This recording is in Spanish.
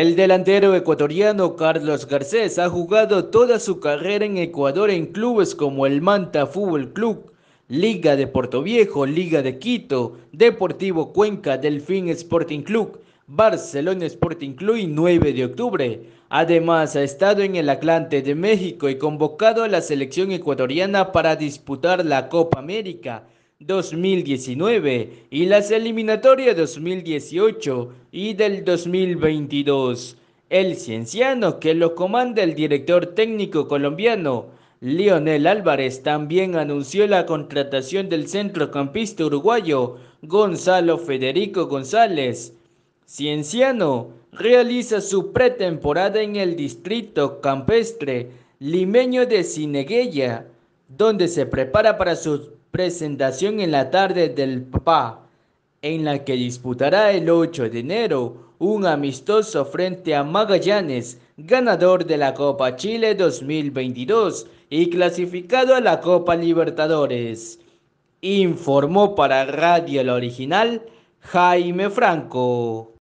El delantero ecuatoriano Carlos Garcés ha jugado toda su carrera en Ecuador en clubes como el Manta Fútbol Club, Liga de Portoviejo, Liga de Quito, Deportivo Cuenca, Delfín Sporting Club, Barcelona Sporting Club y 9 de octubre. Además, ha estado en el Atlante de México y convocado a la selección ecuatoriana para disputar la Copa América 2019 y las eliminatorias 2018 y del 2022. El cienciano que lo comanda el director técnico colombiano Lionel Álvarez también anunció la contratación del centrocampista uruguayo Gonzalo Federico González. Cienciano realiza su pretemporada en el distrito campestre limeño de Cineguella, donde se prepara para su presentación en la tarde del papá, en la que disputará el 8 de enero un amistoso frente a Magallanes, ganador de la Copa Chile 2022 y clasificado a la Copa Libertadores. Informó para Radio La Original Jaime Franco.